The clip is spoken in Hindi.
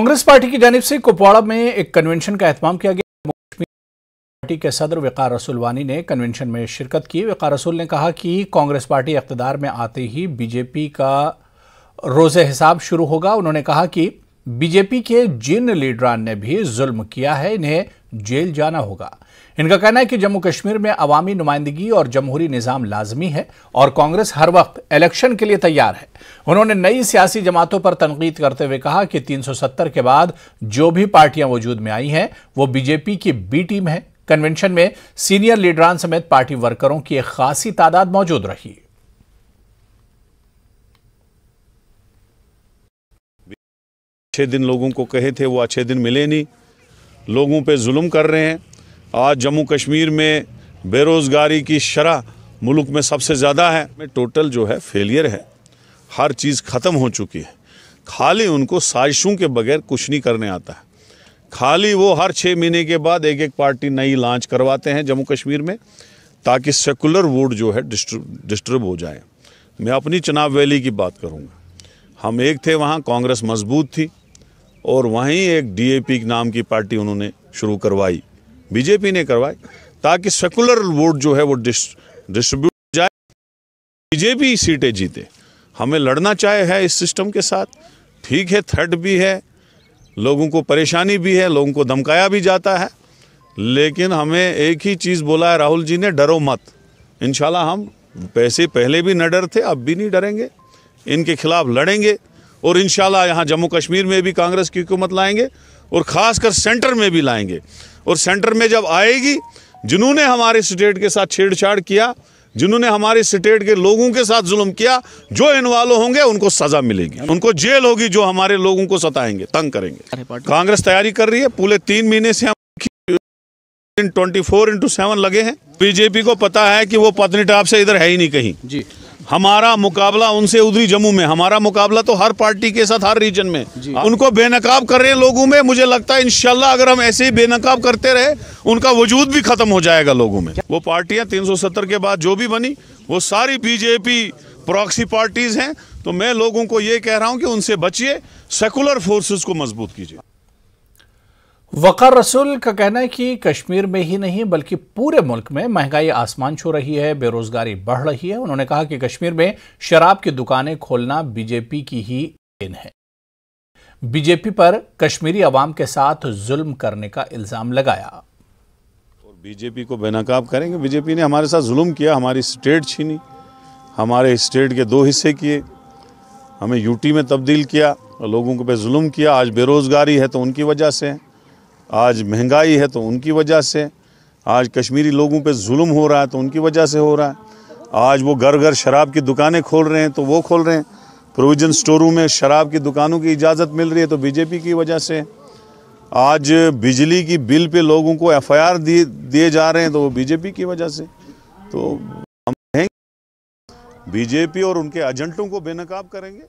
कांग्रेस पार्टी की जानब से कुपवाड़ा में एक कन्वेंशन का एहतमाम किया गया पार्टी के सदर वक़ार वानी ने कन्वेंशन में शिरकत की वक़ार रसूल ने कहा कि कांग्रेस पार्टी अख्तदार में आते ही बीजेपी का रोज़ हिसाब शुरू होगा उन्होंने कहा कि बीजेपी के जिन लीडरान ने भी जुल्म किया है इन्हें जेल जाना होगा इनका कहना है कि जम्मू कश्मीर में अवामी नुमाइंदगी और जमहूरी निज़ाम लाजमी है और कांग्रेस हर वक्त इलेक्शन के लिए तैयार है उन्होंने नई सियासी जमातों पर तनकीद करते हुए कहा कि 370 के बाद जो भी पार्टियां वजूद में आई हैं वो बीजेपी की बी टीम है कन्वेंशन में सीनियर लीडरान समेत पार्टी वर्करों की एक खासी तादाद मौजूद रही छह दिन लोगों को कहे थे वो अच्छे दिन मिले नहीं लोगों पे जुल्म कर रहे हैं आज जम्मू कश्मीर में बेरोज़गारी की शरह मुल्क में सबसे ज़्यादा है में टोटल जो है फेलियर है हर चीज़ ख़त्म हो चुकी है खाली उनको साजिशों के बगैर कुछ नहीं करने आता है खाली वो हर छः महीने के बाद एक एक पार्टी नई लॉन्च करवाते हैं जम्मू कश्मीर में ताकि सेकुलर वोट जो है डिस्टर्ब हो जाए मैं अपनी चुनाव वैली की बात करूँगा हम एक थे वहाँ कांग्रेस मजबूत थी और वहीं एक डीएपी नाम की पार्टी उन्होंने शुरू करवाई बीजेपी ने करवाई ताकि सेकुलर वोट जो है वो डिस्ट्रीब्यूट जाए बीजेपी सीटें जीते हमें लड़ना चाहे है इस सिस्टम के साथ ठीक है थर्ड भी है लोगों को परेशानी भी है लोगों को धमकाया भी जाता है लेकिन हमें एक ही चीज़ बोला है राहुल जी ने डरो मत इन हम पैसे पहले भी न डर थे अब भी नहीं डरेंगे इनके खिलाफ लड़ेंगे और इन यहाँ जम्मू कश्मीर में भी कांग्रेस की हुकूमत लाएंगे और ख़ासकर सेंटर में भी लाएंगे और सेंटर में जब आएगी जिन्होंने हमारे स्टेट के साथ छेड़छाड़ किया जिन्होंने हमारे स्टेट के लोगों के साथ जुल्म किया जो इन्वॉल्व होंगे उनको सजा मिलेगी उनको जेल होगी जो हमारे लोगों को सताएंगे तंग करेंगे कांग्रेस तैयारी कर रही है पूरे तीन महीने से हम ट्वेंटी फोर इंटू सेवन लगे हैं बीजेपी को पता है कि वो पत्नी टाप से इधर है ही नहीं कहीं जी हमारा मुकाबला उनसे उधरी जम्मू में हमारा मुकाबला तो हर पार्टी के साथ हर रीजन में उनको बेनकाब कर रहे हैं लोगों में मुझे लगता है इनशाला अगर हम ऐसे ही बेनकाब करते रहे उनका वजूद भी खत्म हो जाएगा लोगों में वो पार्टियां तीन के बाद जो भी बनी वो सारी बीजेपी प्रॉक्सी पार्टीज हैं तो मैं लोगों को ये कह रहा हूँ कि उनसे बचिए सेकुलर फोर्सेस को मजबूत कीजिए वक़ार रसूल का कहना है कि कश्मीर में ही नहीं बल्कि पूरे मुल्क में महंगाई आसमान छू रही है बेरोज़गारी बढ़ रही है उन्होंने कहा कि कश्मीर में शराब की दुकानें खोलना बीजेपी की ही देन है बीजेपी पर कश्मीरी आवाम के साथ जुल्म करने का इल्ज़ाम लगाया और बीजेपी को बेनकाब करेंगे बीजेपी ने हमारे साथ जुल्म किया हमारी स्टेट छीनी हमारे स्टेट के दो हिस्से किए हमें यूटी में तब्दील किया लोगों के पे जुल्म किया आज बेरोज़गारी है तो उनकी वजह से है आज महंगाई है तो उनकी वजह से आज कश्मीरी लोगों पे जुल्म हो रहा है तो उनकी वजह से हो रहा है आज वो घर घर शराब की दुकानें खोल रहे हैं तो वो खोल रहे हैं प्रोविज़न स्टोरों में शराब की दुकानों की इजाज़त मिल रही है तो बीजेपी की वजह से आज बिजली की बिल पे लोगों को एफ दिए दिए जा रहे हैं तो वो बीजेपी की वजह से तो हम बीजेपी और उनके एजेंटों को बेनकाब करेंगे